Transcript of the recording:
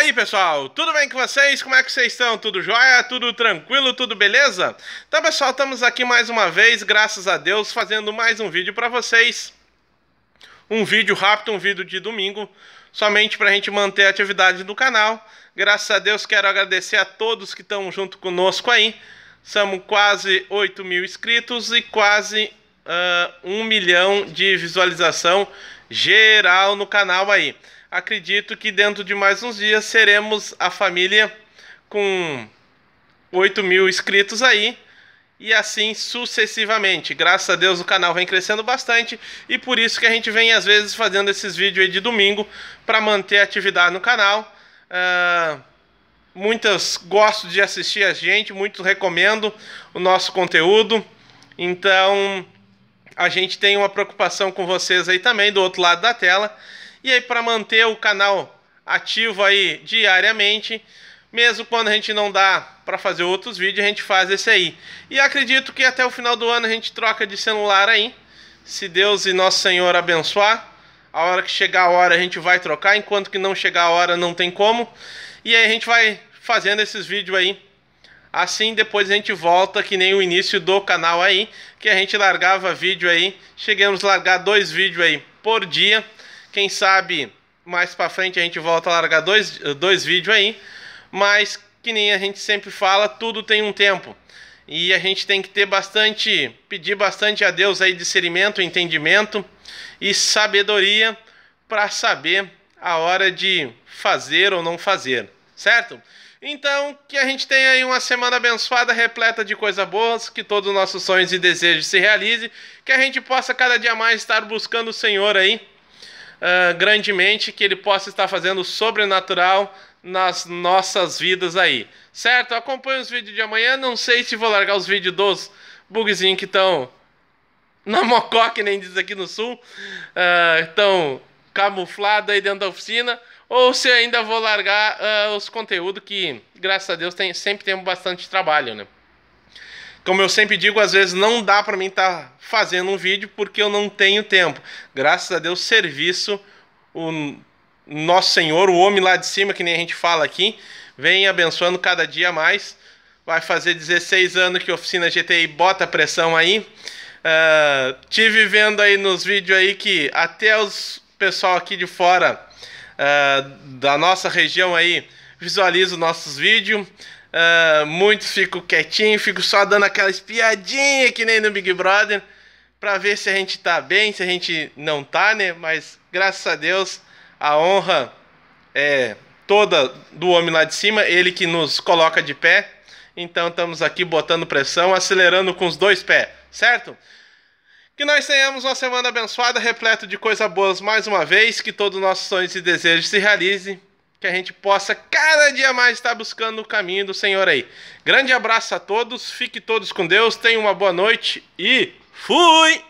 aí, pessoal? Tudo bem com vocês? Como é que vocês estão? Tudo jóia? Tudo tranquilo? Tudo beleza? Então, pessoal, estamos aqui mais uma vez, graças a Deus, fazendo mais um vídeo para vocês. Um vídeo rápido, um vídeo de domingo, somente para a gente manter a atividade do canal. Graças a Deus, quero agradecer a todos que estão junto conosco aí. Somos quase 8 mil inscritos e quase uh, ah, 1 milhão de visualização geral no canal aí. Acredito que dentro de mais uns dias seremos a família com 8 mil inscritos aí e assim sucessivamente. Graças a Deus o canal vem crescendo bastante e por isso que a gente vem às vezes fazendo esses vídeos de domingo para manter a atividade no canal. Uh, muitas gostam de assistir a gente, muitos recomendam o nosso conteúdo. Então a gente tem uma preocupação com vocês aí também do outro lado da tela. E aí para manter o canal ativo aí diariamente, mesmo quando a gente não dá para fazer outros vídeos, a gente faz esse aí. E acredito que até o final do ano a gente troca de celular aí. Se Deus e Nosso Senhor abençoar, a hora que chegar a hora a gente vai trocar, enquanto que não chegar a hora não tem como. E aí a gente vai fazendo esses vídeos aí. Assim depois a gente volta que nem o início do canal aí, que a gente largava vídeo aí, chegamos a largar dois vídeos aí por dia. Quem sabe mais para frente a gente volta a largar dois, dois vídeos aí. Mas que nem a gente sempre fala, tudo tem um tempo. E a gente tem que ter bastante, pedir bastante a Deus aí discernimento, entendimento e sabedoria para saber a hora de fazer ou não fazer, certo? Então, que a gente tenha aí uma semana abençoada, repleta de coisas boas, que todos os nossos sonhos e desejos se realizem, que a gente possa cada dia mais estar buscando o Senhor aí eh, grandemente, que Ele possa estar fazendo o sobrenatural nas nossas vidas aí. Certo? Acompanhe os vídeos de amanhã. Não sei se vou largar os vídeos dos bugzinhos que estão na mocó, que nem diz aqui no sul. Estão eh, uh, camuflados aí dentro da oficina. Ou se ainda vou largar uh, os conteúdos que, graças a Deus, tem, sempre temos bastante trabalho, né? Como eu sempre digo, às vezes não dá para mim estar tá fazendo um vídeo porque eu não tenho tempo. Graças a Deus, serviço, o nosso Senhor, o homem lá de cima, que nem a gente fala aqui, vem abençoando cada dia mais. Vai fazer 16 anos que a oficina GTI bota pressão aí. Uh, tive vendo aí nos vídeos aí que até os pessoal aqui de fora uh, da nossa região aí visualiza os nossos vídeos. Uh, ah, muitos ficam quietinhos, ficam só dando aquela espiadinha que nem no Big Brother, para ver se a gente tá bem, se a gente não tá, né? Mas graças a Deus, a honra é toda do homem lá de cima, ele que nos coloca de pé. Então estamos aqui botando pressão, acelerando com os dois pés, certo? Que nós tenhamos uma semana abençoada, repleta de coisas boas mais uma vez, que todos os nossos sonhos e desejos se realizem que a gente possa cada dia mais estar buscando o caminho do Senhor aí. Grande abraço a todos, fique todos com Deus, tenham uma boa noite e fui!